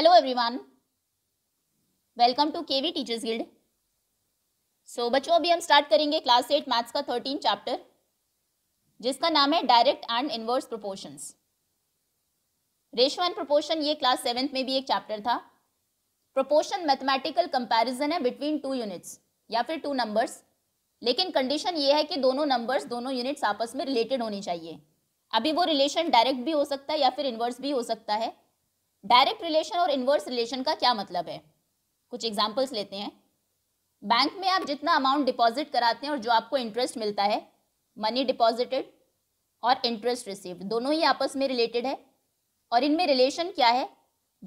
Hello everyone welcome to KV teachers guild so बच्चों अभी हम स्टार्ट करेंगे क्लास एट मैथ्स का थर्टीन चैप्टर जिसका नाम है direct and inverse proportions ratio and proportion ये क्लास सेवेंथ में भी एक चैप्टर था प्रोपोर्शन मैथमेटिकल कंपैरिजन है बिटवीन टू यूनिट्स या फिर टू नंबर्स लेकिन कंडीशन ये है कि दोनों नंबर्स दोनों यूनिट्स आपस में रिलेटेड होनी चाहिए अभी वो रिलेशन डायरेक्ट भी हो सकता है या फिर इनवर्स भी हो सकता है डायरेक्ट रिलेशन और इन्वर्स रिलेशन का क्या मतलब है कुछ एग्जाम्पल्स लेते हैं बैंक में आप जितना अमाउंट डिपॉजिट कराते हैं और जो आपको इंटरेस्ट मिलता है मनी डिपॉजिटेड और इंटरेस्ट रिसीव्ड दोनों ही आपस में रिलेटेड है और इनमें रिलेशन क्या है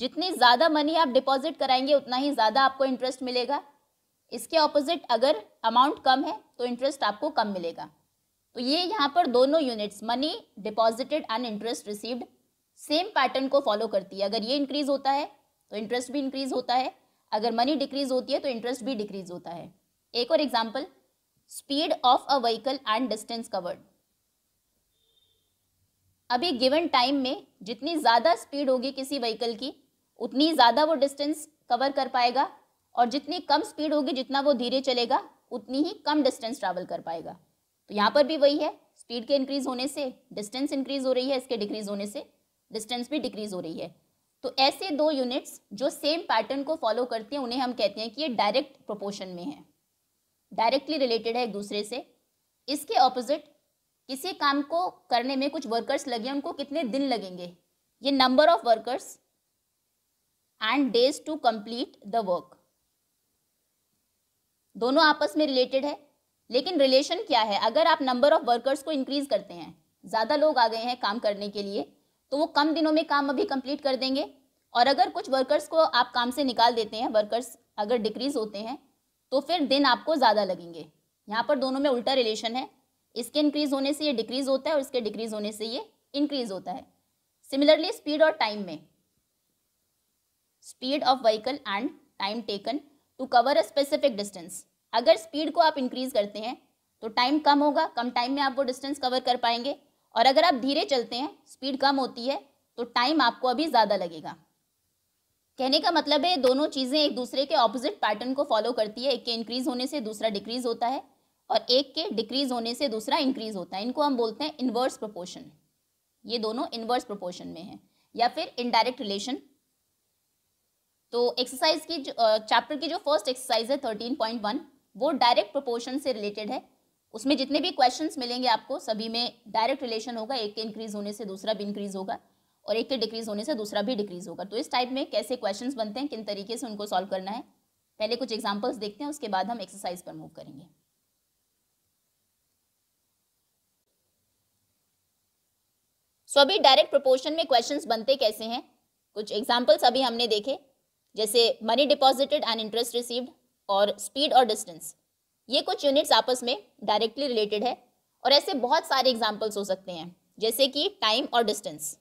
जितनी ज़्यादा मनी आप डिपॉजिट कराएंगे उतना ही ज़्यादा आपको इंटरेस्ट मिलेगा इसके ऑपोजिट अगर अमाउंट कम है तो इंटरेस्ट आपको कम मिलेगा तो ये यहाँ पर दोनों units money deposited and interest received same pattern को फॉलो करती है अगर ये इंक्रीज होता है तो इंटरेस्ट भी इंक्रीज होता है अगर मनी डिक्रीज होती है तो इंटरेस्ट भी डिक्रीज होता है एक और example speed of a vehicle and distance covered अभी गिवन टाइम में जितनी ज़्यादा स्पीड होगी किसी व्हीकल की उतनी ज़्यादा वो डिस्टेंस कवर कर पाएगा और जितनी कम स्पीड होगी जितना वो धीरे चलेगा उतनी ही कम डिस्टेंस ट्रैवल कर पाएगा तो यहाँ पर भी वही है स्पीड के इंक्रीज होने से डिस्टेंस इंक्रीज हो रही है इसके डिक्रीज होने से डिस्टेंस भी डिक्रीज हो रही है तो ऐसे दो यूनिट्स जो सेम पैटर्न को फॉलो करते हैं उन्हें हम कहते हैं कि ये डायरेक्ट प्रोपोर्शन में है डायरेक्टली रिलेटेड है एक दूसरे से इसके ऑपोजिट किसी काम को करने में कुछ वर्कर्स लगे उनको कितने दिन लगेंगे ये number of workers and days to complete the work दोनों आपस में रिलेटेड है लेकिन रिलेशन क्या है अगर आप नंबर ऑफ वर्कर्स को इंक्रीज करते हैं ज़्यादा लोग आ गए हैं काम करने के लिए तो वो कम दिनों में काम अभी कंप्लीट कर देंगे और अगर कुछ वर्कर्स को आप काम से निकाल देते हैं वर्कर्स अगर डिक्रीज होते हैं तो फिर दिन आपको ज़्यादा लगेंगे यहाँ पर दोनों में उल्टा रिलेशन है इसके इंक्रीज होने से ये डिक्रीज होता है और इसके डिक्रीज होने से ये इंक्रीज होता है सिमिलरली स्पीड और टाइम में speed of vehicle and time taken to cover a specific distance अगर स्पीड को आप इंक्रीज करते हैं तो टाइम कम होगा कम टाइम में आप वो डिस्टेंस कवर कर पाएंगे और अगर आप धीरे चलते हैं स्पीड कम होती है तो टाइम आपको अभी ज़्यादा लगेगा कहने का मतलब है दोनों चीज़ें एक दूसरे के ऑपोजिट पैटर्न को फॉलो करती है एक के इंक्रीज होने से दूसरा डिक्रीज होता है और एक के डिक्रीज होने से दूसरा इंक्रीज होता है इनको हम बोलते हैं इन्वर्स प्रोपोर्शन ये दोनों इन्वर्स प्रोपोर्शन में है या फिर इनडायरेक्ट रिलेशन तो एक्सरसाइज की चैप्टर की जो फर्स्ट एक्सरसाइज है थर्टीन पॉइंट वन वो डायरेक्ट प्रोपोर्शन से रिलेटेड है उसमें जितने भी क्वेश्चन मिलेंगे आपको सभी में डायरेक्ट रिलेशन होगा एक के इंक्रीज होने से दूसरा भी इंक्रीज होगा और एक के डिक्रीज होने से दूसरा भी डिक्रीज होगा तो इस टाइप में कैसे क्वेश्चन बनते हैं किन तरीके से उनको सॉल्व करना है पहले कुछ एग्जाम्पल्स देखते हैं उसके बाद हम एक्सरसाइज पर मूव करेंगे सो अभी डायरेक्ट प्रोपोर्शन में क्वेश्चन बनते कैसे हैं कुछ एग्जाम्पल्स अभी हमने देखे जैसे money deposited and interest received और स्पीड और डिस्टेंस ये कुछ यूनिट्स आपस में डायरेक्टली रिलेटेड है और ऐसे बहुत सारे एग्जाम्पल्स हो सकते हैं जैसे कि टाइम और डिस्टेंस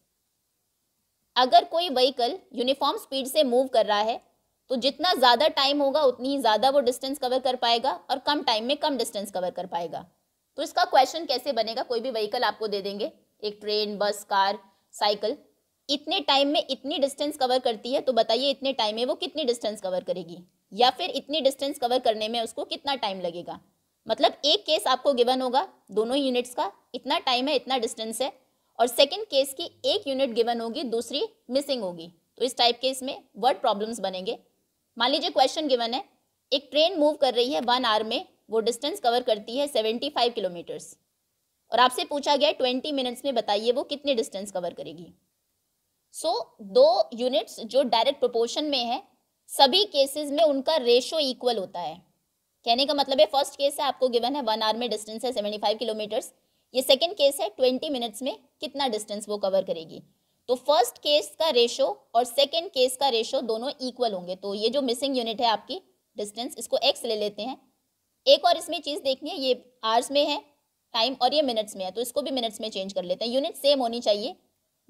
अगर कोई व्हीकल यूनिफॉर्म स्पीड से मूव कर रहा है तो जितना ज़्यादा टाइम होगा उतनी ही ज़्यादा वो डिस्टेंस कवर कर पाएगा और कम टाइम में कम डिस्टेंस कवर कर पाएगा तो इसका क्वेश्चन कैसे बनेगा कोई भी व्हीकल आपको दे देंगे एक ट्रेन बस कार साइकिल इतने टाइम में इतनी डिस्टेंस कवर करती है तो बताइए इतने टाइम में वो कितनी डिस्टेंस कवर करेगी या फिर इतनी डिस्टेंस कवर करने में उसको कितना टाइम लगेगा मतलब एक केस आपको गिवन होगा दोनों यूनिट्स का इतना टाइम है इतना डिस्टेंस है और सेकेंड केस की एक यूनिट गिवन होगी दूसरी मिसिंग होगी तो इस टाइप के इसमें वर्ड प्रॉब्लम्स बनेंगे मान लीजिए क्वेश्चन गिवन है एक ट्रेन मूव कर रही है वन आवर में वो डिस्टेंस कवर करती है सेवेंटी फाइव किलोमीटर्स और आपसे पूछा गया ट्वेंटी मिनट्स में बताइए वो कितनी डिस्टेंस कवर करेगी सो so, दो यूनिट्स जो डायरेक्ट प्रोपोर्शन में है सभी केसेस में उनका रेशो इक्वल होता है कहने का मतलब है फर्स्ट केस है आपको गिवन है वन आवर में डिस्टेंस है सेवेंटी फाइव किलोमीटर्स ये सेकेंड केस है ट्वेंटी मिनट्स में कितना डिस्टेंस वो कवर करेगी तो फर्स्ट केस का रेशो और सेकेंड केस का रेशो दोनों इक्वल होंगे तो ये जो मिसिंग यूनिट है आपकी डिस्टेंस इसको एक्स ले लेते हैं एक और इसमें चीज़ देखनी है ये आर्स में है टाइम और ये मिनट्स में है तो इसको भी मिनट्स में चेंज कर लेते हैं यूनिट सेम होनी चाहिए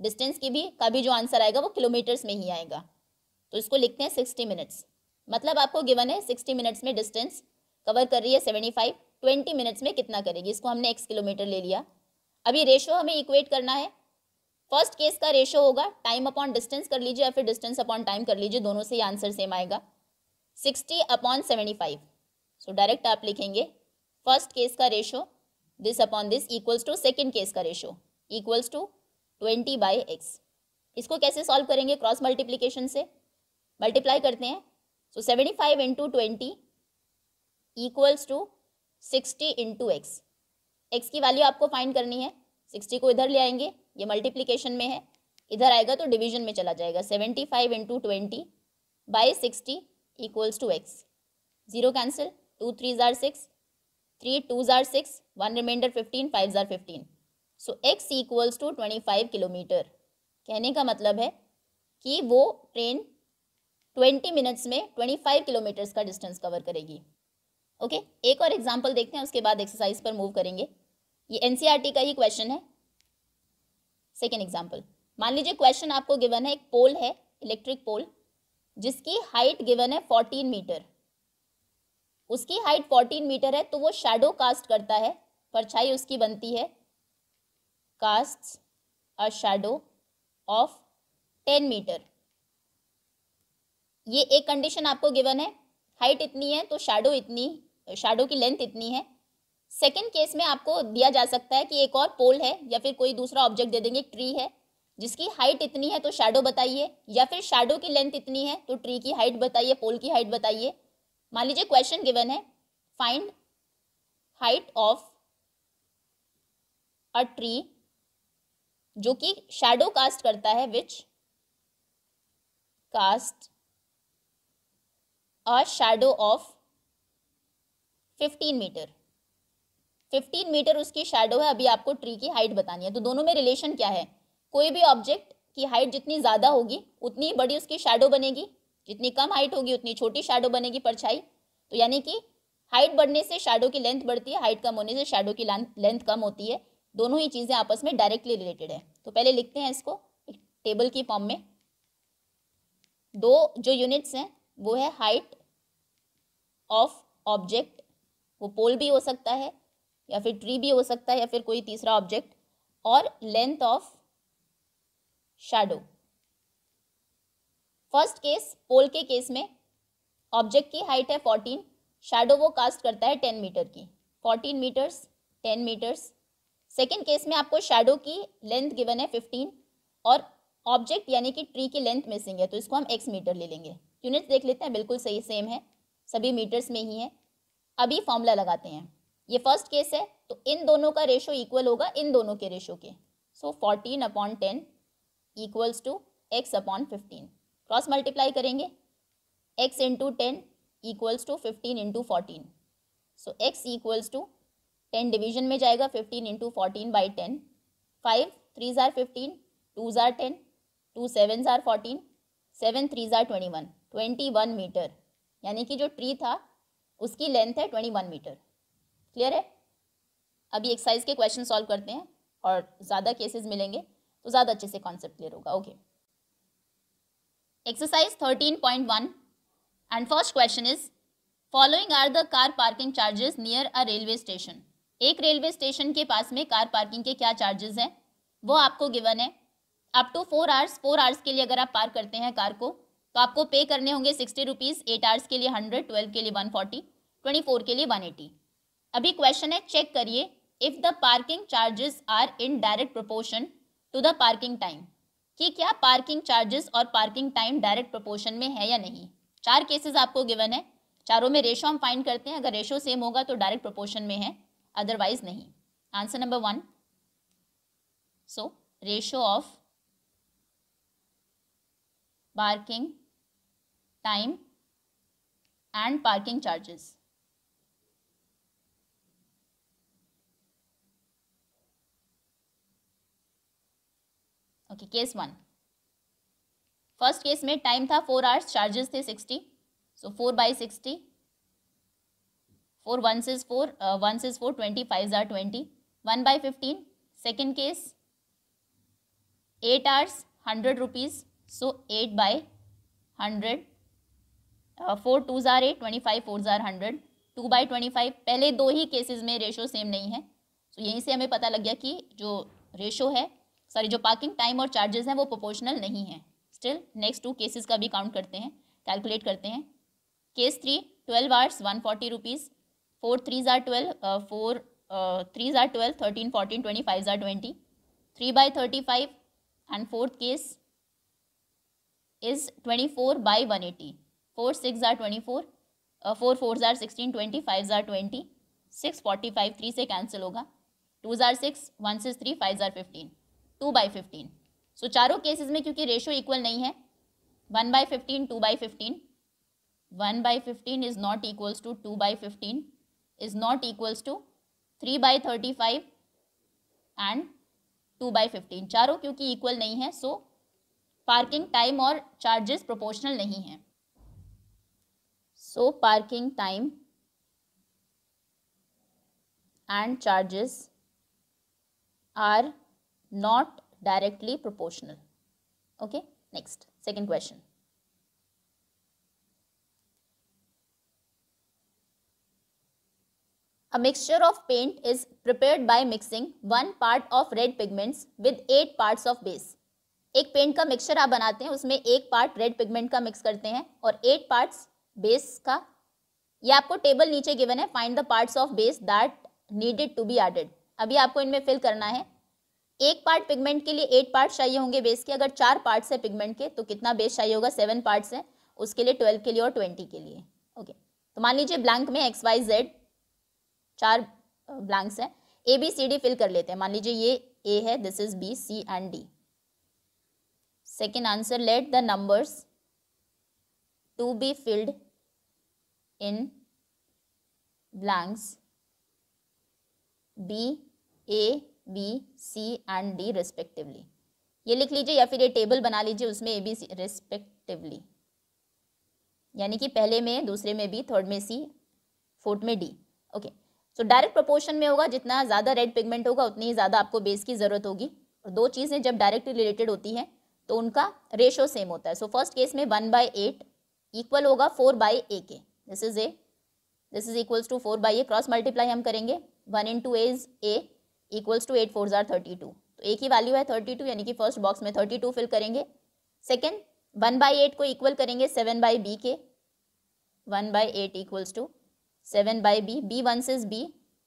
डिस्टेंस की भी का भी जो आंसर आएगा वो किलोमीटर्स में ही आएगा तो इसको लिखते हैं सिक्सटी मिनट्स मतलब आपको गिवन है सिक्सटी मिनट्स में डिस्टेंस कवर कर रही है सेवेंटी फाइव ट्वेंटी मिनट्स में कितना करेगी इसको हमने एक्स किलोमीटर ले लिया अभी रेशो हमें इक्वेट करना है फर्स्ट केस का रेशो होगा टाइम अपॉन डिस्टेंस कर लीजिए या फिर डिस्टेंस अपॉन टाइम कर लीजिए दोनों से ही आंसर सेम आएगा sixty upon seventy five so direct आप लिखेंगे फर्स्ट केस का ratio this upon this equals to second case का ratio equals to twenty by x इसको कैसे सॉल्व करेंगे क्रॉस मल्टीप्लीकेशन से मल्टीप्लाई करते हैं so seventy five into twenty equals to sixty into x x की value आपको फाइंड करनी है सिक्सटी को इधर ले आएंगे ये मल्टीप्लीकेशन में है इधर आएगा तो डिवीजन में चला जाएगा seventy five into twenty by sixty equals to x zero cancel two three ज़ार सिक्स थ्री टू ज़ार six one remainder fifteen five ज़ार fifteen so x equals to twenty five kilometre कहने का मतलब है कि वो ट्रेन ट्वेंटी मिनट्स में twenty five kilometres का डिस्टेंस कवर करेगी ओके okay? एक और एग्जाम्पल देखते हैं उसके बाद एक्सरसाइज पर मूव करेंगे ये एन e का ही क्वेश्चन है सेकेंड एग्जाम्पल मान लीजिए क्वेश्चन आपको गिवन है एक पोल है इलेक्ट्रिक पोल जिसकी हाइट गिवन है फोर्टीन मीटर उसकी हाइट फोर्टीन मीटर है तो वो शेडो कास्ट करता है परछाई उसकी बनती है cast a shadow of ten metre ये एक कंडीशन आपको गिवन है हाइट इतनी है तो शेडो इतनी शेडो की लेंथ इतनी है सेकेंड केस में आपको दिया जा सकता है कि एक और पोल है या फिर कोई दूसरा ऑब्जेक्ट दे देंगे ट्री है जिसकी हाइट इतनी है तो शेडो बताइए या फिर शेडो की लेंथ इतनी है तो ट्री की हाइट बताइए पोल की हाइट बताइए मान लीजिए क्वेश्चन गिवन है find height of a tree जो कि शेडो कास्ट करता है which cast a shadow of 15 metre 15 metre उसकी शेडो है अभी आपको ट्री की हाइट बतानी है तो दोनों में रिलेशन क्या है कोई भी ऑब्जेक्ट की हाइट जितनी ज़्यादा होगी उतनी बड़ी उसकी शेडो बनेगी जितनी कम हाइट होगी उतनी छोटी शेडो बनेगी परछाई तो यानी कि हाइट बढ़ने से शेडो की लेंथ बढ़ती है हाइट कम होने से शेडो की लेंथ कम होती है दोनों ही चीज़ें आपस में डायरेक्टली रिलेटेड है तो पहले लिखते हैं इसको एक टेबल की फॉर्म में दो जो यूनिट्स हैं वो है हाइट ऑफ ऑब्जेक्ट वो पोल भी हो सकता है या फिर ट्री भी हो सकता है या फिर कोई तीसरा ऑब्जेक्ट और length of shadow first case pole के केस में ऑब्जेक्ट की हाइट है फोर्टीन शैडो वो कास्ट करता है टेन मीटर की fourteen metres ten metres second case में आपको शैडो की लेंथ गिवन है फिफ्टीन और ऑब्जेक्ट यानी कि ट्री की लेंथ मिसिंग है तो इसको हम एक्स मीटर ले लेंगे यूनिट्स देख लेते हैं बिल्कुल सही सेम है सभी मीटर्स में ही है अभी फॉर्मूला लगाते हैं ये फर्स्ट केस है तो इन दोनों का रेशो इक्वल होगा इन दोनों के रेशो के so fourteen upon ten equals to x upon fifteen cross multiply करेंगे x into ten equals to fifteen into fourteen so x equals to ten division में जाएगा fifteen into fourteen by ten five three ज़ार fifteen two ज़ार ten two seven ज़ार fourteen seven three ज़ार twenty one twenty one metre यानी कि जो tree था उसकी लेंथ है ट्वेंटी वन मीटर क्लियर है अभी एक्सरसाइज के क्वेश्चन सॉल्व करते हैं और ज़्यादा केसेस मिलेंगे तो ज़्यादा अच्छे से कॉन्सेप्ट क्लियर होगा okay exercise thirteen point one and first question is following are the car parking charges near a railway station एक रेलवे स्टेशन के पास में कार पार्किंग के क्या चार्जेस हैं वो आपको गिवन है up to four hours four hours के लिए अगर आप पार्क करते हैं कार को तो आपको पे करने होंगे सिक्सटी रुपीज़ एट आवर्स के लिए हंड्रेड ट्वेल्व के लिए वन फोर्टी ट्वेंटी फोर के लिए वन एटी अभी क्वेश्चन है चेक करिए if the parking charges are in direct proportion to the parking time कि क्या पार्किंग चार्जेस और पार्किंग टाइम डायरेक्ट प्रोपोर्शन में है या नहीं चार केसेस आपको गिवन है चारों में रेशो हम फाइंड करते हैं अगर रेशो सेम होगा तो डायरेक्ट प्रोपोर्शन में है अदरवाइज नहीं answer number one so ratio of parking time and parking charges okay case one first case में टाइम था फोर आवर्स चार्जेस थे sixty so four by sixty four one सिज four one सिज four twenty five are twenty one by fifteen second case eight hours hundred rupees so eight by hundred four two जार eight twenty five four ज़ार hundred two by twenty five पहले दो ही cases में ratio same नहीं है so so, यहीं से हमें पता लग गया कि जो रेशो है सॉरी जो पार्किंग टाइम और चार्जेस हैं वो प्रोपोर्शनल नहीं है स्टिल नेक्स्ट टू केसेस का भी काउंट करते हैं कैलकुलेट करते हैं case three twelve hours one forty rupees four three ज़ार ट्वेल्व फोर थ्री ज़ार twelve thirteen fourteen twenty five ज़ार twenty three by thirty five and fourth case is twenty four by one eighty four six are twenty four four four ज़ार sixteen twenty five ज़ार twenty six forty five three से cancel होगा two ज़ार six one six three five ज़ार fifteen two by fifteen so चारों cases में क्योंकि ratio equal नहीं है one by fifteen two by fifteen one by fifteen is not equals to two by fifteen is not equals to three by thirty five and two by fifteen चारों क्योंकि equal नहीं है so parking time और charges proportional नहीं है so parking time and charges are not directly proportional okay next second question A mixture of paint is prepared by mixing one part of red pigments with eight parts of base. एक paint का mixture आप बनाते हैं उसमें एक part red pigment का mix करते हैं और एट पार्ट्स बेस का ये आपको टेबल नीचे गिवन है find the parts of base that needed to be added अभी आपको इनमें फिल करना है एक पार्ट पिगमेंट के लिए एट पार्ट चाहिए होंगे बेस के अगर चार पार्ट्स है पिगमेंट के तो कितना बेस चाहिए होगा सेवन पार्ट्स है उसके लिए ट्वेल्व के लिए और ट्वेंटी के लिए ओके तो मान लीजिए ब्लैंक में एक्स वाई जेड चार ब्लैंक्स हैं A B C D fill कर लेते हैं मान लीजिए ये ए है this is B C and D second answer let the numbers to be filled in blanks B A B C and D respectively ये लिख लीजिए या फिर ये टेबल बना लीजिए उसमें ए बी सी रेस्पेक्टिवली यानी कि पहले में दूसरे में बी थर्ड में सी फोर्थ में D okay so direct proportion में होगा जितना ज़्यादा रेड पिगमेंट होगा उतनी ही ज़्यादा आपको बेस की ज़रूरत होगी और दो चीज़ें जब डायरेक्टली रिलेटेड होती हैं तो उनका रेशो सेम होता है सो फर्स्ट केस में वन बाई एट इक्वल होगा फोर बाई ए के this is A this is equals to four by A cross multiply हम करेंगे one into as is A equals to eight four are thirty two तो A की value है thirty two यानी कि first box में thirty two fill करेंगे second one by eight को इक्वल करेंगे सेवन बाई बी के one by eight equals to seven by B B one says B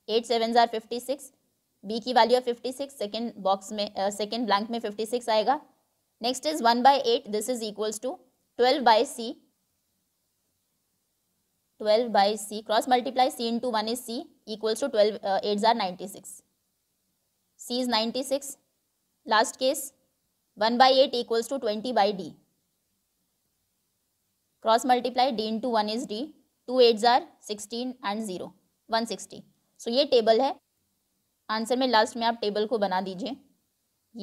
eight seven are fifty six B की value है fifty six second box में second uh, blank में fifty six आएगा next is one by eight this is equals to twelve by C 12 by C. Cross multiply C into 1 is C equals to 12, uh, 8s are 96. C is 96. Last case, 1 by 8 equals to 20 by D. Cross multiply D into 1 is D. 2 8s are 16 and 0, 160. So so, ये table है answer में last में आप table को बना दीजिए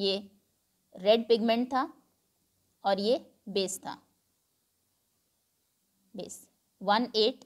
ये red pigment था और ये बेस था base one eight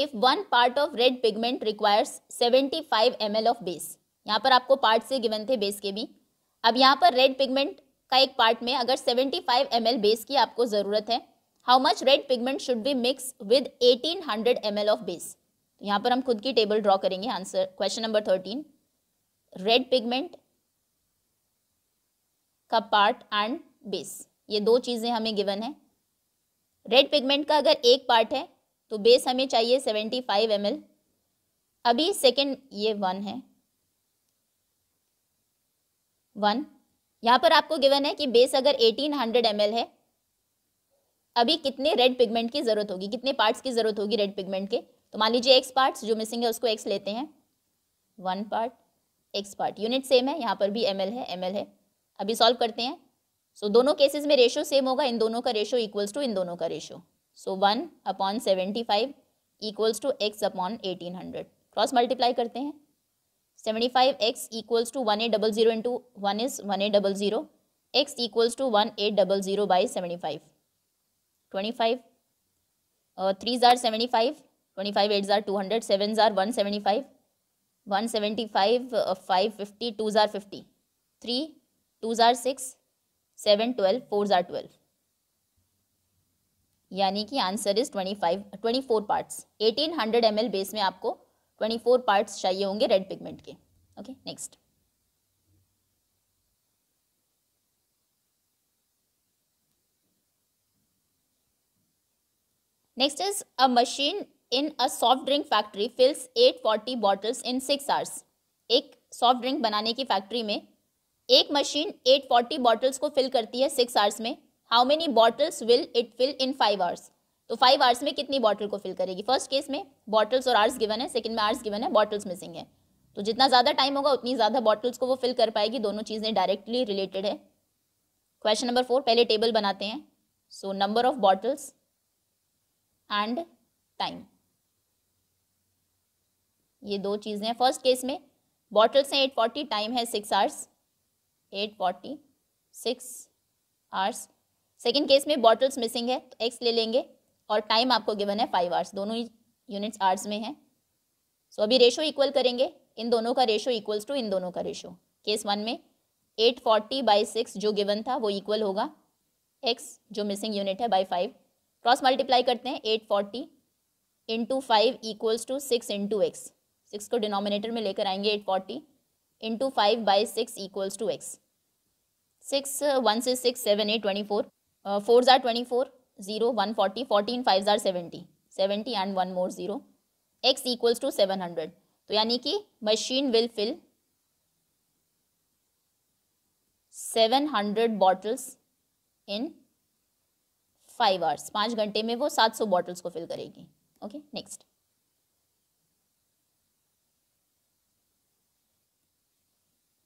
if one part of red pigment requires 75 ml of base यहाँ पर आपको पार्ट से गिवन थे बेस के भी अब यहाँ पर रेड पिगमेंट का एक पार्ट में अगर 75 ml बेस की आपको ज़रूरत है how much red pigment should be mix with 1800 ml of base तो यहाँ पर हम खुद की टेबल ड्रॉ करेंगे answer question number thirteen red pigment का पार्ट एंड बेस ये दो चीज़ें हमें गिवन है रेड पिगमेंट का अगर एक पार्ट है तो बेस हमें चाहिए सेवेंटी फाइव एम एल अभी सेकेंड ये वन है वन यहाँ पर आपको गिवन है कि बेस अगर एटीन हंड्रेड एम एल है अभी कितने रेड पिगमेंट की ज़रूरत होगी कितने पार्ट्स की ज़रूरत होगी रेड पिगमेंट के तो मान लीजिए एक्स पार्ट्स जो मिसिंग है उसको एक्स लेते हैं one part X part unit same है यहाँ पर भी एम है एम है अभी सॉल्व करते हैं सो so, दोनों केसेस में रेशो सेम होगा इन दोनों का रेशो इक्वल्स टू इन दोनों का ratio so one upon seventy five equals to x upon eighteen hundred cross multiply करते हैं seventy five X equals to one eight double zero into one is one eight double zero X equals to one eight double zero by seventy five twenty five three are seventy five twenty five eight are two hundred seven are one seventy five one seventy five five fifty two tsar fifty three two tsar six seven twelve four are twelve यानी कि answer is twenty five twenty four parts eighteen hundred M L base में आपको twenty four parts चाहिए होंगे red pigment के okay next next is a machine in a soft drink factory fills eight forty bottles in six hours एक soft drink बनाने की factory में एक मशीन एट फोर्टी बॉटल्स को फिल करती है सिक्स आवर्स में how many bottles will it fill in five hours तो फाइव आवर्स में कितनी बॉटल को फिल करेगी फर्स्ट केस में बॉटल्स और आर्स गिवन है सेकंड में आर्स गिवन है बॉटल्स मिसिंग है तो जितना ज़्यादा टाइम होगा उतनी ज़्यादा बॉटल्स को वो फिल कर पाएगी दोनों चीज़ें डायरेक्टली रिलेटेड है क्वेश्चन नंबर फोर पहले टेबल बनाते हैं so number of bottles and time ये दो चीज़ें हैं फर्स्ट केस में बॉटल्स हैं एट फोर्टी टाइम है six hours eight forty six hours second case में बॉटल्स मिसिंग है तो एक्स ले लेंगे और टाइम आपको गिवन है फाइव आवर्स दोनों ही यूनिट्स आर्ट्स में है सो so, अभी रेशो इक्वल करेंगे इन दोनों का रेशो इक्वल्स टू इन दोनों का रेशो केस वन में एट फोर्टी बाई सिक्स जो गिवन था वो इक्वल होगा एक्स जो मिसिंग यूनिट है बाई फाइव क्रॉस मल्टीप्लाई करते हैं eight forty into five equals to six into X six को डिनोमिनेटर में लेकर आएंगे eight forty into five by six equals to X six one से six seven eight twenty four four are twenty four zero one forty fourteen five tsar seventy seventy and one more zero X equals to seven hundred तो यानी कि machine will fill seven hundred bottles in five hours पाँच घंटे में वो सात सौ bottles को फिल करेगी okay next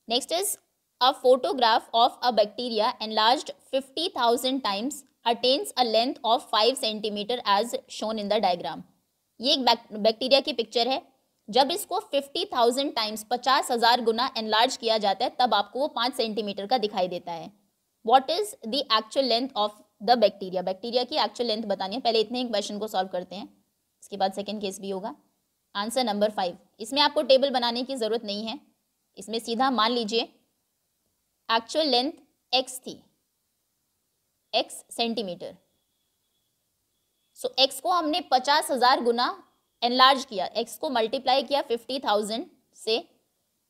next is a photograph of a bacteria enlarged 50,000 times attains a length of 5 centimeter as shown in the diagram. ये एक बैक्टीरिया की पिक्चर है जब इसको 50,000 टाइम्स पचास हजार गुना एनलार्ज किया जाता है तब आपको वो पाँच सेंटीमीटर का दिखाई देता है what is the actual length of the bacteria bacteria की एक्चुअल लेंथ बतानी है पहले इतने एक क्वेश्चन को सॉल्व करते हैं इसके बाद सेकेंड केस भी होगा आंसर नंबर फाइव इसमें आपको टेबल बनाने की ज़रूरत नहीं है इसमें सीधा मान लीजिए एक्चुअल लेंथ x थी x centimetre so so, x को हमने पचास हज़ार गुना एनलार्ज किया x को मल्टीप्लाई किया फिफ्टी थाउजेंड से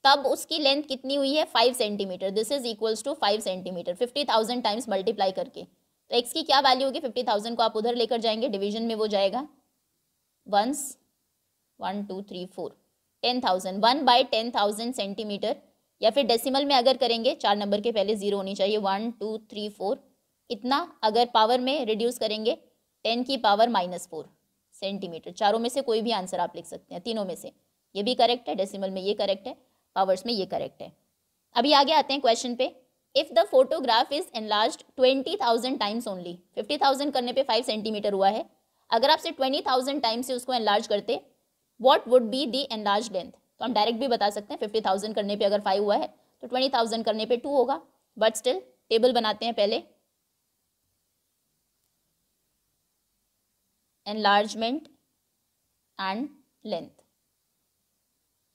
तब उसकी लेंथ कितनी हुई है five centimetre this is equals to five centimetre fifty thousand times multiply करके तो x की क्या वैल्यू होगी फिफ्टी थाउजेंड को आप उधर लेकर जाएंगे डिवीजन में वो जाएगा once one two three four ten thousand one by ten thousand centimetre या फिर डेसिमल में अगर करेंगे चार नंबर के पहले ज़ीरो होनी चाहिए वन टू थ्री फोर इतना अगर पावर में रिड्यूस करेंगे टेन की पावर माइनस फोर सेंटीमीटर चारों में से कोई भी आंसर आप लिख सकते हैं तीनों में से ये भी करेक्ट है डेसिमल में ये करेक्ट है पावर्स में ये करेक्ट है अभी आगे आते हैं क्वेश्चन पे if the photograph is enlarge twenty thousand times only fifty thousand करने पे फाइव सेंटीमीटर हुआ है अगर आपसे ट्वेंटी थाउजेंड टाइम्स से उसको एनलार्ज करते what would be the enlarge length तो हम डायरेक्ट भी बता सकते हैं फिफ्टी थाउजेंड करने पे अगर फाइव हुआ है तो ट्वेंटी थाउजेंड करने पे टू होगा बट स्टिल टेबल बनाते हैं पहले एनलार्जमेंट एंड लेंथ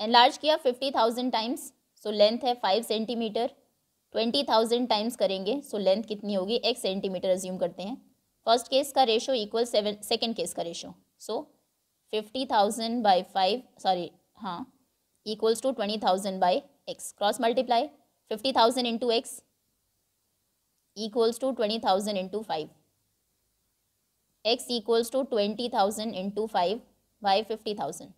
एनलार्ज किया fifty thousand times so length है five centimetre twenty thousand times करेंगे सो so लेंथ कितनी होगी एक सेंटीमीटर अज्यूम करते हैं फर्स्ट केस का ratio equal seven second case का ratio so fifty thousand by five sorry हाँ equals to 20,000 by x. Cross multiply 50,000 into x equals to 20,000 into 5. x equals to 20,000 into 5 by 50,000.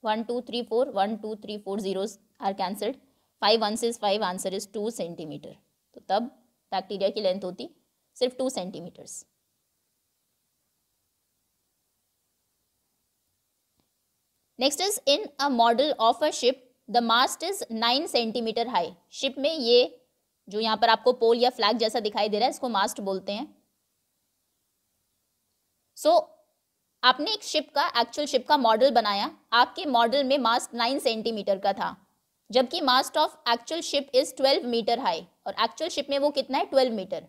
1, 2, 3, 4, 1, 2, 3, 4 zeros are cancelled. 5 ones is 5, answer is 2 centimeter. तो तब bacteria की length होती सिर्फ 2 centimetres next is in a model of a ship the mast is nine centimetre high ship में ये जो यहाँ पर आपको पोल या फ्लैग जैसा दिखाई दे रहा है इसको मास्ट बोलते हैं सो so, आपने एक शिप का एक्चुअल शिप का मॉडल बनाया आपके मॉडल में मास्ट नाइन सेंटीमीटर का था जबकि mast of actual ship is twelve metre high और एक्चुअल शिप में वो कितना है twelve metre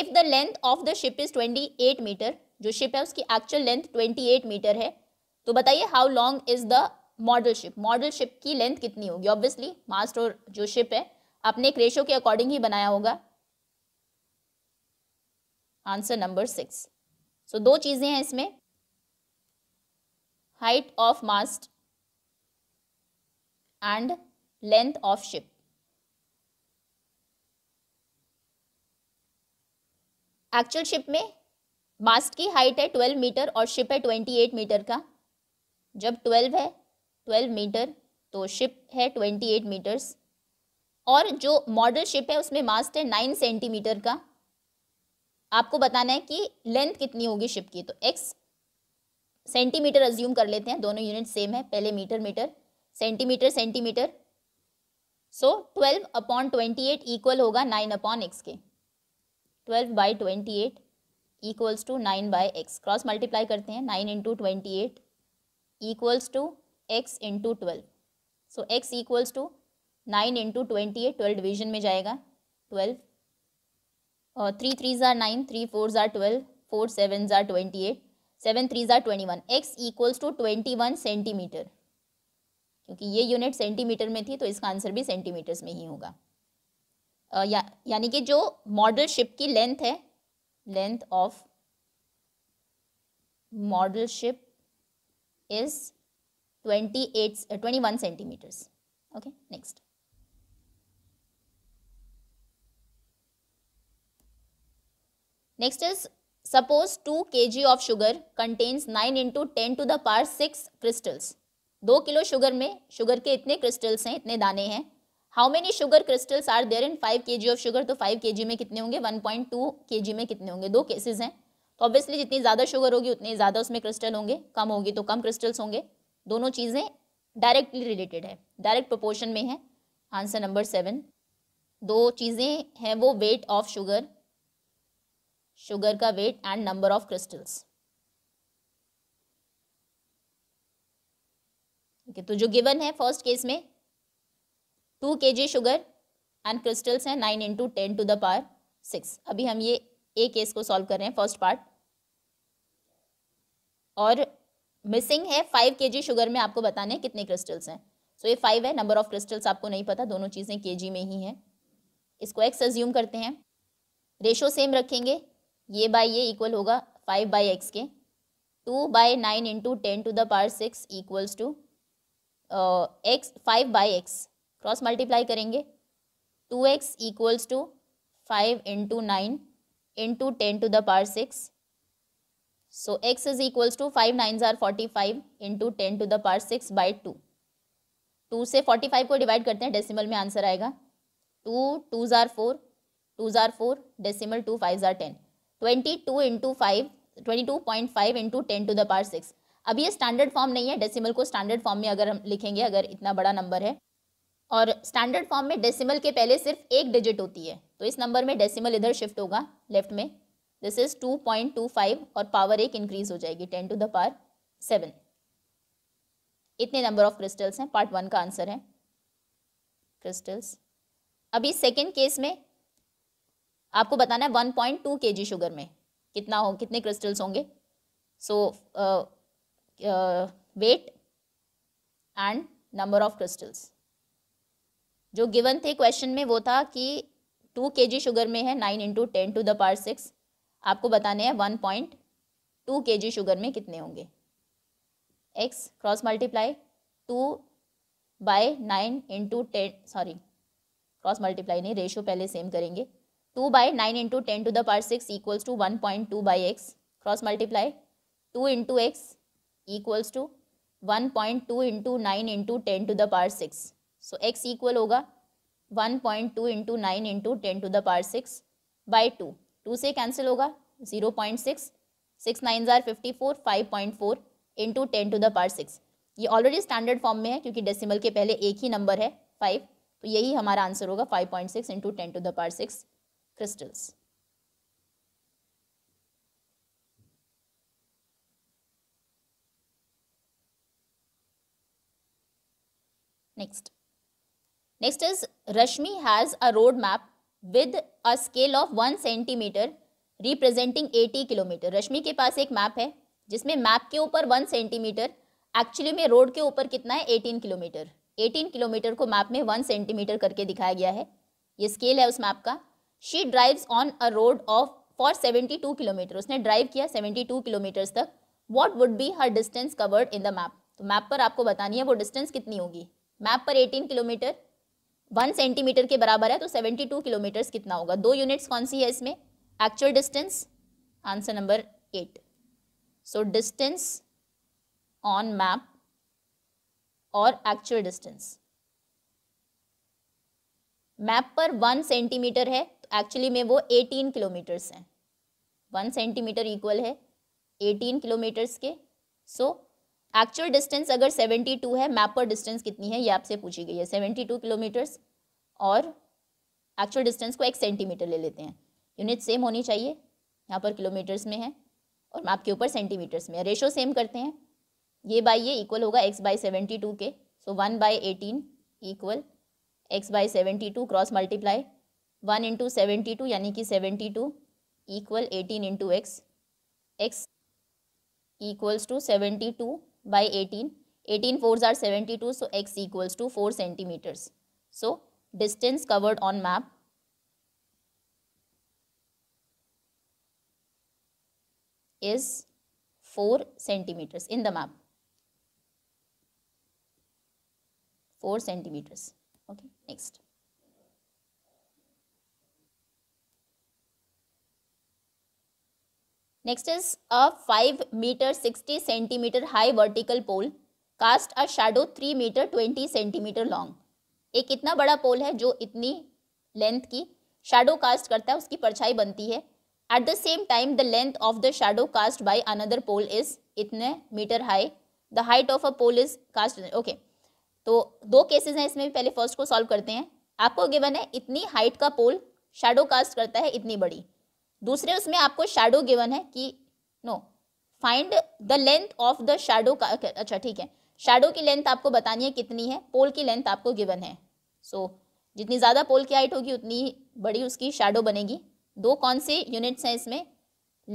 if the length of the ship is twenty eight metre जो शिप है उसकी actual length twenty eight metre है तो बताइए how long is the model ship model ship की लेंथ कितनी होगी ऑब्वियसली मास्ट और जो शिप है आपने एक रेशो के अकॉर्डिंग ही बनाया होगा आंसर नंबर सिक्स सो दो चीज़ें हैं इसमें height of mast and length of ship actual ship में मास्ट की हाइट है 12 मीटर और शिप है 28 मीटर का जब ट्वेल्व है ट्वेल्व मीटर तो शिप है ट्वेंटी एट मीटर्स और जो मॉडल शिप है उसमें मास्ट है नाइन सेंटीमीटर का आपको बताना है कि लेंथ कितनी होगी शिप की तो एक्स सेंटीमीटर अज्यूम कर लेते हैं दोनों यूनिट सेम है पहले metre metre centimetre centimetre so twelve upon twenty eight equal होगा नाइन अपॉन एक्स के twelve by twenty eight equals to nine by x cross multiply करते हैं nine into twenty eight equals to x into twelve so x equals to nine into twenty है twelve division में जाएगा twelve और three three are nine three four are twelve four seven are twenty eight seven three ज़ार twenty one X equals to twenty one centimetre क्योंकि ये unit centimetre में थी तो इसका आंसर भी सेंटीमीटर्स में ही होगा uh, या यानी कि जो मॉडल शिप की लेंथ है length of model ship is 28, uh, 21 centimeters. Okay, next. Next is suppose 2 kg of sugar contains 9 into 10 to the power 6 crystals. 2 kilo sugar में शुगर के इतने क्रिस्टल्स हैं इतने दाने हैं how many sugar crystals are there in 5 kg of sugar तो 5 kg में कितने होंगे 1.2 kg में कितने होंगे दो केसेस हैं तो ऑब्वियसली जितनी ज़्यादा शुगर होगी उतने ज़्यादा उसमें क्रिस्टल होंगे कम होगी तो कम क्रिस्टल्स होंगे दोनों चीज़ें डायरेक्टली रिलेटेड है डायरेक्ट प्रोपोर्शन में है आंसर नंबर सेवन दो चीज़ें हैं वो वेट ऑफ शुगर शुगर का weight and number of crystals ठीक तो जो गिवन है फर्स्ट केस में two K G sugar and crystals हैं nine into ten to the power six अभी हम ये ए केस को सॉल्व कर रहे हैं फर्स्ट पार्ट और मिसिंग है फाइव के जी शुगर में आपको बताने हैं कितने क्रिस्टल्स हैं सो so, ये फाइव है नंबर ऑफ क्रिस्टल्स आपको नहीं पता दोनों चीज़ें के जी में ही हैं इसको एक्स एज्यूम करते हैं रेशो सेम रखेंगे ये बाई ये इक्वल होगा फाइव बाई एक्स के two by nine into ten to the power six equals to x five by x cross multiply करेंगे two x equals to five into nine into 10 to the six so x is is two five nine nines forty five into ten to the power 6 by two 2 से five को divide करते हैं decimal में answer आएगा two two ज़ार four two ज़ार four decimal two five ज़ार ten twenty two into five twenty two point five into ten to the power six अब ये स्टैंडर्ड फॉर्म नहीं है डेसिमल को स्टैंडर्ड फॉर्म में अगर हम लिखेंगे अगर इतना बड़ा नंबर है और स्टैंडर्ड फॉर्म में डेसिमल के पहले सिर्फ एक डिजिट होती है तो इस नंबर में डेसिमल इधर शिफ्ट होगा लेफ्ट में this is two point two five और पावर एक इंक्रीज हो जाएगी ten to the power seven इतने नंबर ऑफ क्रिस्टल्स हैं पार्ट वन का आंसर है क्रिस्टल्स अभी सेकेंड केस में आपको बताना है one point to K G sugar में कितना हो कितने क्रिस्टल्स होंगे so weight and number of crystals जो गिवन थे क्वेश्चन में वो था कि टू के जी शुगर में है nine into ten to the power six आपको बताने हैं one point to K G sugar में कितने होंगे x cross multiply two by nine into ten sorry cross multiply नहीं रेशियो पहले सेम करेंगे two by nine into ten to the power six equals to one point two by x cross multiply two into x equals to one point two into nine into ten to the power six so x equal होगा one point two into nine into ten to the power six by two two से cancel होगा zero point six six nine ज़ार fifty four five point four into ten to the power six ये already standard form में है क्योंकि decimal के पहले एक ही नंबर है फाइव तो यही हमारा आंसर होगा five point six into ten to the power six crystals next next is Rashmi has a road map with a scale of one centimetre representing eighteen kilometre Rashmi के पास एक मैप है जिसमें मैप के ऊपर वन सेंटीमीटर एक्चुअली में road के ऊपर कितना है एटीन किलोमीटर एटीन किलोमीटर को मैप में वन सेंटीमीटर करके दिखाया गया है ये स्केल है उस मैप का she drives on a road of for seventy two kilometre उसने ड्राइव किया सेवेंटी टू किलोमीटर्स तक what would be her distance covered in the map तो मैप पर आपको बतानी है वो डिस्टेंस कितनी होगी मैप पर एटीन किलोमीटर वन सेंटीमीटर के बराबर है तो सेवेंटी टू किलोमीटर्स कितना होगा दो यूनिट्स कौन सी है इसमें actual distance answer number eight so distance on map और एक्चुअल डिस्टेंस मैप पर वन सेंटीमीटर है तो एक्चुअली में वो एटीन किलोमीटर्स हैं वन सेंटीमीटर इक्वल है एटीन किलोमीटर्स के सो so, एक्चुअल डिस्टेंस अगर 72 है मैप पर डिस्टेंस कितनी है ये आपसे पूछी गई है 72 किलोमीटर्स और एक्चुअल डिस्टेंस को एक सेंटीमीटर ले लेते हैं यूनिट सेम होनी चाहिए यहाँ पर किलोमीटर्स में है और मैप के ऊपर सेंटीमीटर्स में है रेशो सेम करते हैं ये बाई ये इक्वल होगा एक्स बाई सेवेंटी टू के so one by eighteen equal x by seventy two cross multiply one into seventy two यानी कि seventy two equal eighteen into x x equals to seventy two by 18. 18 fours are 72, so x equals to 4 centimeters. So, distance covered on map is 4 centimeters in the map. 4 centimeters. Okay, next. Next is a five metre sixty centimetre high vertical pole cast a shadow three metre twenty centimetre long एक इतना बड़ा पोल है जो इतनी length की shadow cast करता है उसकी परछाई बनती है at the same time the length of the shadow cast by another pole is इतने metre high the height of a pole is cast okay तो दो केसेस हैं इसमें पहले फर्स्ट को सॉल्व करते हैं आपको गिवन है इतनी हाइट का पोल शेडो कास्ट करता है इतनी बड़ी दूसरे उसमें आपको शेडो गिवन है कि no find the length of the shadow का अच्छा ठीक है शेडो की लेंथ आपको बतानी है कितनी है पोल की लेंथ आपको गिवन है सो so, जितनी ज़्यादा पोल की हाइट होगी उतनी बड़ी उसकी शेडो बनेगी दो कौन से यूनिट्स हैं इसमें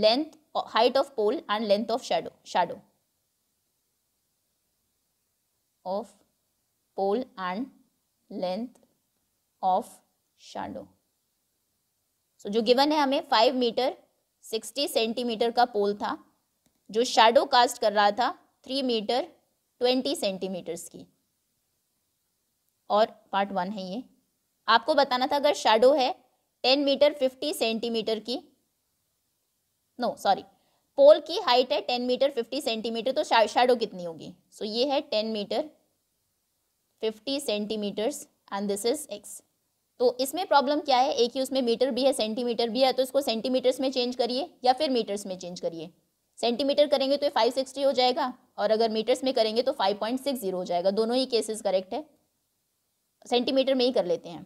length height of pole and length of shadow shadow of pole and length of shadow so so, जो गिवन है हमें फाइव मीटर सिक्सटी सेंटीमीटर का पोल था जो शेडो कास्ट कर रहा था थ्री मीटर ट्वेंटी सेंटीमीटर्स की और पार्ट वन है ये आपको बताना था अगर शेडो है टेन मीटर फिफ्टी सेंटीमीटर की नो सॉरी पोल की हाइट है टेन मीटर फिफ्टी सेंटीमीटर तो शेडो कितनी होगी सो so, ये है ten metre fifty centimetres and this is x तो इसमें प्रॉब्लम क्या है एक ही उसमें मीटर भी है सेंटीमीटर भी है तो इसको सेंटीमीटर्स में चेंज करिए या फिर मीटर्स में चेंज करिए सेंटीमीटर करेंगे तो फाइव सिक्सटी हो जाएगा और अगर मीटर्स में करेंगे तो फाइव पॉइंट सिक्स जीरो हो जाएगा दोनों ही केसेस करेक्ट है सेंटीमीटर में ही कर लेते हैं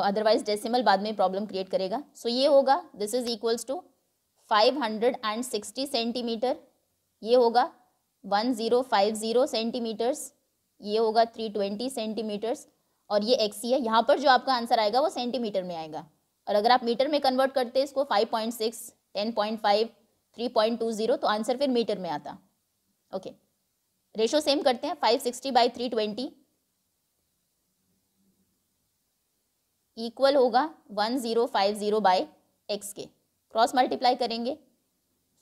अदरवाइज डेसिमल बाद में प्रॉब्लम क्रिएट करेगा सो so ये होगा this is equals to five hundred and sixty centimetre ये होगा one zero five zero centimetres ये होगा थ्री ट्वेंटी सेंटीमीटर्स और ये एक्स है यहाँ पर जो आपका आंसर आएगा वो सेंटीमीटर में आएगा और अगर आप मीटर में कन्वर्ट करते इसको five point six ten point five three point two zero तो आंसर फिर मीटर में आता ओके रेशो सेम करते हैं five sixty by three twenty equal होगा one zero five zero by x के क्रॉस मल्टीप्लाई करेंगे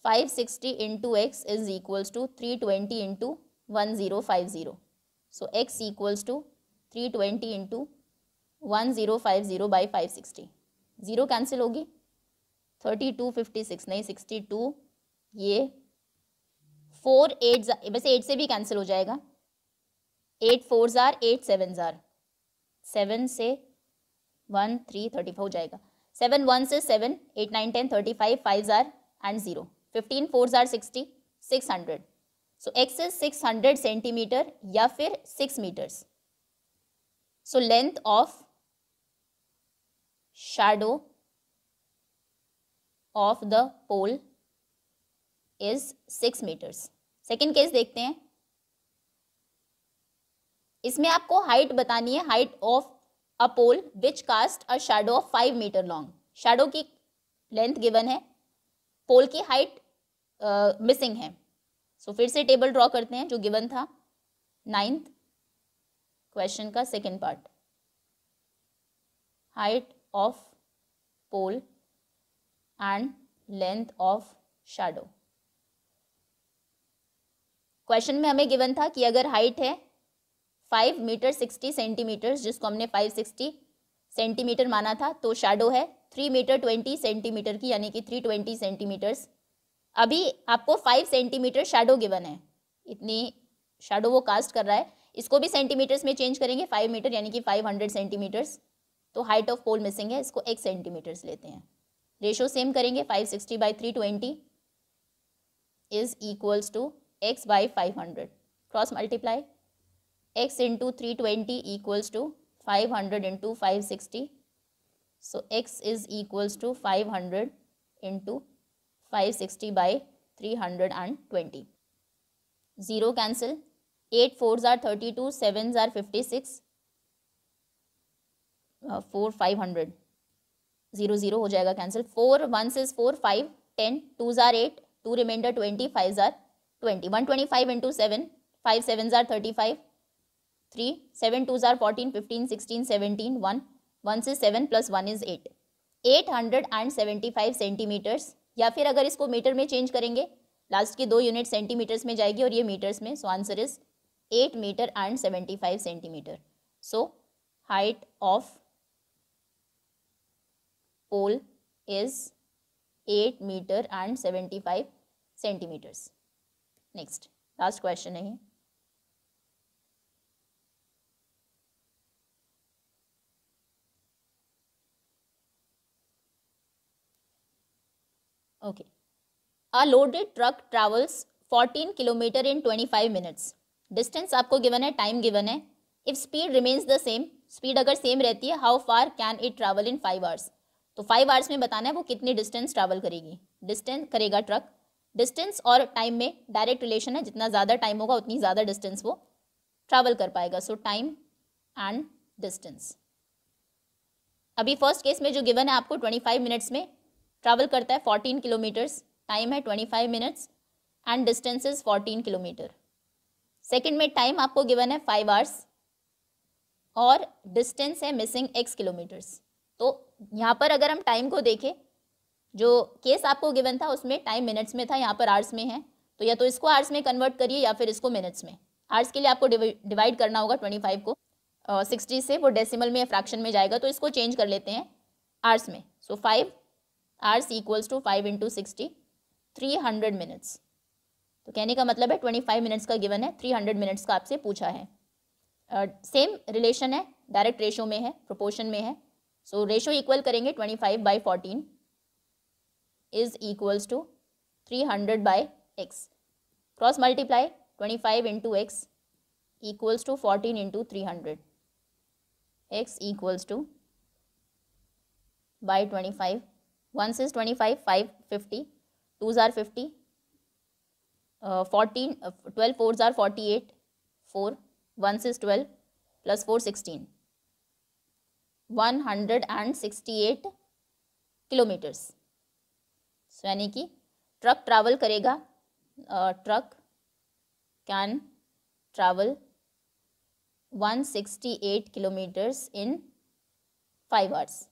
five sixty into x is equals to three twenty into one zero five zero so x equals to three twenty into one zero five zero by five sixty zero cancel होगी thirty two fifty six नहीं sixty two ये four eight वैसे eight से भी cancel हो जाएगा eight four ज़ार eight seven ज़ार सेवन से वन थ्री थर्टी फाइव हो जाएगा सेवन वन से seven eight nine ten thirty five five ज़ार एंड ज़ीरो फिफ्टीन फोर ज़ार sixty six hundred so x is six hundred centimetre या फिर six metres so length of shadow of the pole is six metres second case देखते हैं इसमें आपको height बतानी है height of a pole which cast a shadow of five metre long shadow की length given है पोल की height missing uh, है सो so, फिर से टेबल ड्रॉ करते हैं जो गिवन था नाइन्थ क्वेश्चन का second part height of pole and length of shadow question में हमें गिवन था कि अगर हाइट है फाइव मीटर सिक्सटी सेंटीमीटर जिसको हमने फाइव सिक्सटी सेंटीमीटर माना था तो शेडो है थ्री मीटर ट्वेंटी सेंटीमीटर की यानी कि थ्री ट्वेंटी सेंटीमीटर्स अभी आपको फाइव सेंटीमीटर शेडो गिवन है इतनी शेडो वो कास्ट कर रहा है इसको भी सेंटीमीटर्स में चेंज करेंगे फाइव मीटर यानी कि फाइव हंड्रेड सेंटीमीटर्स तो हाइट ऑफ पोल मिसिंग है इसको एक सेंटीमीटर्स लेते हैं रेशो सेम करेंगे five sixty by three twenty is equals to x by five hundred cross multiply x into three twenty equals to five hundred into five sixty so x is equals to five hundred into five sixty by three hundred and twenty zero cancel eight four ज़ार thirty two seven ज़ार fifty six four five hundred zero zero हो जाएगा cancel four one is four five ten two ज़ार eight two remainder twenty five ज़ार twenty one twenty five into seven five seven ज़ार thirty five three seven two ज़ार fourteen fifteen sixteen seventeen one one से seven plus one is eight eight hundred and seventy five centimetres या फिर अगर इसको metre में change करेंगे last की दो यूनिट सेंटीमीटर्स में जाएगी और ये मीटर्स में so answer is eight metre and seventy five centimetre so height of pole is eight metre and seventy five centimetres next last question है okay a loaded truck travels fourteen kilometre in twenty five minutes distance आपको given है time given है if speed remains the same speed अगर same रहती है how far can it travel in five hours तो five hours में बताना है वो कितनी डिस्टेंस ट्रैवल करेगी डिस्टेंस करेगा ट्रक डिस्टेंस और टाइम में डायरेक्ट रिलेशन है जितना ज़्यादा टाइम होगा उतनी ज़्यादा डिस्टेंस वो ट्रैवल कर पाएगा सो टाइम एंड डिस्टेंस अभी फर्स्ट केस में जो गिवन है आपको 25 मिनट्स में ट्रैवल करता है 14 किलोमीटर्स टाइम है 25 minutes and distance is 14 kilometre second में टाइम आपको गिवन है फाइव आवर्स और डिस्टेंस है मिसिंग एक्स किलोमीटर्स तो यहाँ पर अगर हम टाइम को देखें जो केस आपको गिवन था उसमें टाइम मिनट्स में था यहाँ पर आर्स में है तो या तो इसको आर्स में कन्वर्ट करिए या फिर इसको मिनट्स में आर्स के लिए आपको डिवाइड करना होगा ट्वेंटी फाइव को सिक्सटी से वो डेसिमल में फ्रैक्शन में जाएगा तो इसको चेंज कर लेते हैं आर्स में so five hours equals to five into sixty three hundred minutes तो कहने का मतलब है ट्वेंटी फाइव मिनट्स का गिवन है थ्री हंड्रेड मिनट्स का आपसे पूछा है सेम uh, रिलेशन है डायरेक्ट रेशो में है प्रोपोर्शन में है सो रेशो इक्वल करेंगे twenty five by fourteen is equals to three hundred by x cross multiply twenty five into x equals to fourteen into three hundred x equals to by twenty five one is twenty five five fifty twos are fifty fourteen twelve four ज़ार forty eight four one six twelve plus four sixteen one hundred and sixty eight kilometres यानी कि truck travel करेगा truck can travel one sixty eight kilometres in five hours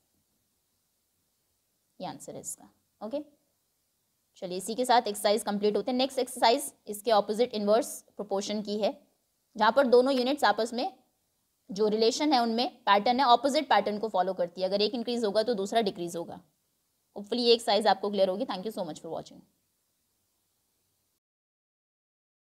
ये answer है इसका okay okay? चलिए इसी के साथ एक्सरसाइज कंप्लीट होते हैं नेक्स्ट एक्सरसाइज इसके ऑपोजिट इन्वर्स प्रोपोर्शन की है जहाँ पर दोनों यूनिट्स आपस में जो रिलेशन है उनमें पैटर्न है ऑपोजिट पैटर्न को फॉलो करती है अगर एक इंक्रीज होगा तो दूसरा डिक्रीज होगा होपफुली ये एक्सरसाइज आपको क्लियर होगी thank you so much for watching